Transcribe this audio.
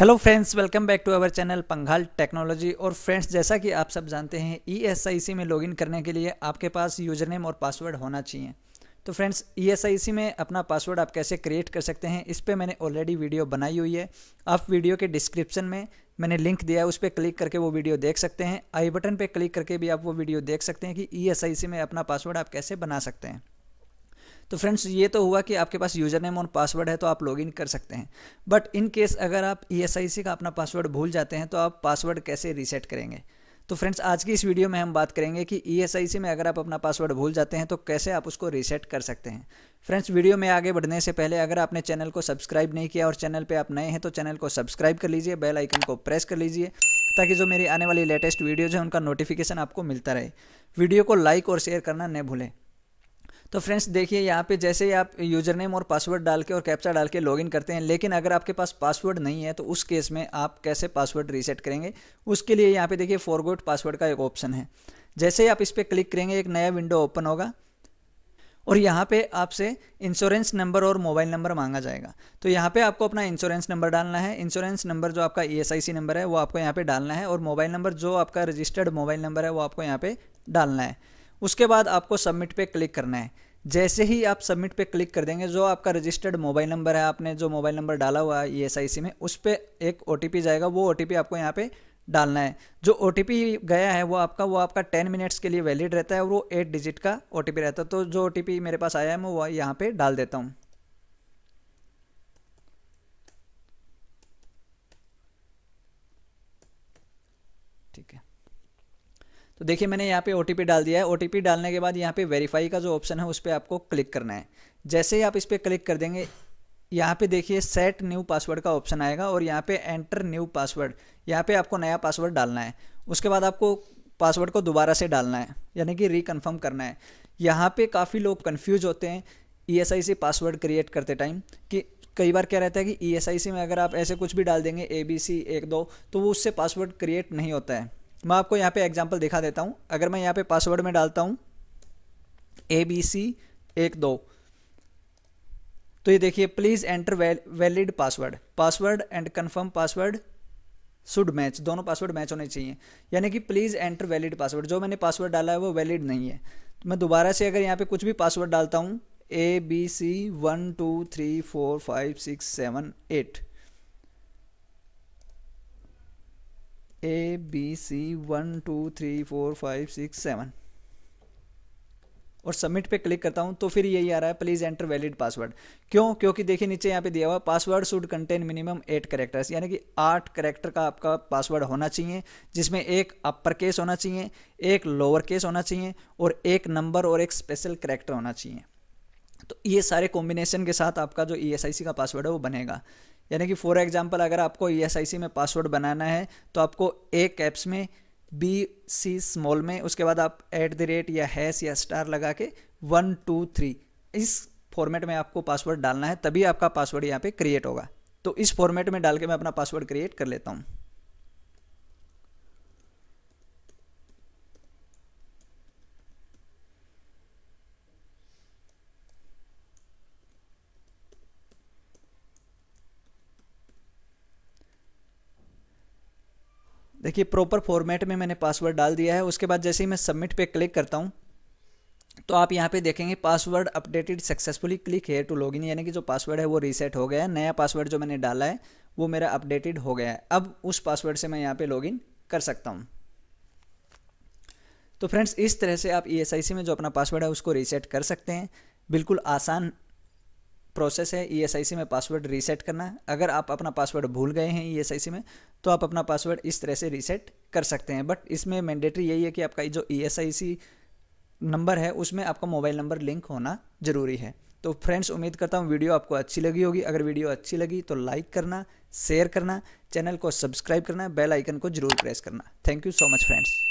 hello friends welcome back to our channel Panghal technology और friends जैसा कि आप सब जानते हैं ई e में लॉगिन करने के लिए आपके पास यूजर नेम और पासवर्ड होना चाहिए तो फ्रेंड्स ई e में अपना पासवर्ड आप कैसे क्रिएट कर सकते हैं इस पर मैंने ऑलरेडी वीडियो बनाई हुई है आप वीडियो के डिस्क्रिप्शन में मैंने लिंक दिया है उस पर क्लिक करके वो वीडियो देख सकते हैं आई बटन पर क्लिक करके भी आप वो वीडियो देख सकते हैं कि ई e में अपना पासवर्ड आप कैसे बना सकते हैं तो फ्रेंड्स ये तो हुआ कि आपके पास यूजर नेम और पासवर्ड है तो आप लॉगिन कर सकते हैं बट इन केस अगर आप ई e का अपना पासवर्ड भूल जाते हैं तो आप पासवर्ड कैसे रीसेट करेंगे तो फ्रेंड्स आज की इस वीडियो में हम बात करेंगे कि ई e में अगर आप अपना पासवर्ड भूल जाते हैं तो कैसे आप उसको रीसेट कर सकते हैं फ्रेंड्स वीडियो में आगे बढ़ने से पहले अगर आपने चैनल को सब्सक्राइब नहीं किया और चैनल पे आप नए हैं तो चैनल को सब्सक्राइब कर लीजिए बेल आइकन को प्रेस कर लीजिए ताकि जो मेरी आने वाली लेटेस्ट वीडियोज़ हैं उनका नोटिफिकेशन आपको मिलता रहे वीडियो को लाइक और शेयर करना न भूलें तो फ्रेंड्स देखिए यहाँ पे जैसे ही आप यूजर नेम और पासवर्ड डाल के और कैप्चा डाल के लॉगिन करते हैं लेकिन अगर आपके पास पासवर्ड नहीं है तो उस केस में आप कैसे पासवर्ड रीसेट करेंगे उसके लिए यहाँ पे देखिए फॉरगोट पासवर्ड का एक ऑप्शन है जैसे ही आप इस पर क्लिक करेंगे एक नया विंडो ओपन होगा और यहाँ पे आपसे इंश्योरेंस नंबर और मोबाइल नंबर मांगा जाएगा तो यहाँ पे आपको अपना इंश्योरेंस नंबर डालना है इंश्योरेंस नंबर जो आपका ईएसआईसी e नंबर है वो आपको यहाँ पे डालना है और मोबाइल नंबर जो आपका रजिस्टर्ड मोबाइल नंबर है वो आपको यहाँ पे डालना है उसके बाद आपको सबमिट पे क्लिक करना है जैसे ही आप सबमिट पे क्लिक कर देंगे जो आपका रजिस्टर्ड मोबाइल नंबर है आपने जो मोबाइल नंबर डाला हुआ है ई e में उस पर एक ओ जाएगा वो ओ आपको यहाँ पे डालना है जो ओ गया है वो आपका वो आपका टेन मिनट्स के लिए वैलिड रहता है और वो एट डिजिट का ओ रहता है तो जो ओ मेरे पास आया है मैं वो यहाँ पर डाल देता हूँ ठीक है तो देखिए मैंने यहाँ पे ओ डाल दिया है ओ डालने के बाद यहाँ पे वेरीफाई का जो ऑप्शन है उस पर आपको क्लिक करना है जैसे ही आप इस पर क्लिक कर देंगे यहाँ पे देखिए सेट न्यू पासवर्ड का ऑप्शन आएगा और यहाँ पे एंटर न्यू पासवर्ड यहाँ पे आपको नया पासवर्ड डालना है उसके बाद आपको पासवर्ड को दोबारा से डालना है यानी कि रिकन्फर्म करना है यहाँ पर काफ़ी लोग कन्फ्यूज होते हैं ई e से पासवर्ड क्रिएट करते टाइम कि कई बार क्या रहता है कि ई e में अगर आप ऐसे कुछ भी डाल देंगे ए बी सी एक दो तो वो उससे पासवर्ड क्रिएट नहीं होता है मैं आपको यहाँ पे एग्जांपल दिखा देता हूँ अगर मैं यहाँ पे पासवर्ड में डालता हूँ ए बी सी एक दो तो ये देखिए please enter valid password password and confirm password should match दोनों पासवर्ड मैच होने चाहिए यानी कि प्लीज़ एंटर वैलिड पासवर्ड जो मैंने पासवर्ड डाला है वो वैलिड नहीं है तो मैं दोबारा से अगर यहाँ पे कुछ भी पासवर्ड डालता हूँ A B C one two three four five six seven eight A B C one two three four five six seven और सबमिट पे क्लिक करता हूँ तो फिर यही आ रहा है प्लीज़ एंटर वैलिड पासवर्ड क्यों क्योंकि देखिए नीचे यहाँ पे दिया हुआ password should contain minimum eight characters यानी कि आठ करेक्टर का आपका पासवर्ड होना चाहिए जिसमें एक अपर केस होना चाहिए एक लोअर केस होना चाहिए और एक नंबर और एक स्पेशल करेक्टर होना चाहिए तो ये सारे कॉम्बिनेशन के साथ आपका जो ई e का पासवर्ड है वो बनेगा यानी कि फॉर एग्जाम्पल अगर आपको ई e में पासवर्ड बनाना है तो आपको ए कैप्स में बी सी स्मॉल में उसके बाद आप एट द रेट या हैश या स्टार लगा के वन टू थ्री इस फॉर्मेट में आपको पासवर्ड डालना है तभी आपका पासवर्ड यहाँ पे क्रिएट होगा तो इस फॉर्मेट में डाल के मैं अपना पासवर्ड क्रिएट कर लेता हूँ देखिए प्रॉपर फॉर्मेट में मैंने पासवर्ड डाल दिया है उसके बाद जैसे ही मैं सबमिट पे क्लिक करता हूँ तो आप यहाँ पे देखेंगे password updated successfully click here to login यानी कि जो पासवर्ड है वो रीसेट हो गया है नया पासवर्ड जो मैंने डाला है वो मेरा अपडेटेड हो गया है अब उस पासवर्ड से मैं यहाँ पे लॉगिन कर सकता हूँ तो फ्रेंड्स इस तरह से आप ई e में जो अपना पासवर्ड है उसको रीसेट कर सकते हैं बिल्कुल आसान प्रोसेस है ई e में पासवर्ड रीसेट करना अगर आप अपना पासवर्ड भूल गए हैं ई e में तो आप अपना पासवर्ड इस तरह से रीसेट कर सकते हैं बट इसमें मैंडेटरी यही है कि आपका जो ई e नंबर है उसमें आपका मोबाइल नंबर लिंक होना ज़रूरी है तो फ्रेंड्स उम्मीद करता हूँ वीडियो आपको अच्छी लगी होगी अगर वीडियो अच्छी लगी तो लाइक करना शेयर करना चैनल को सब्सक्राइब करना बेल आइकन को जरूर प्रेस करना thank you so much friends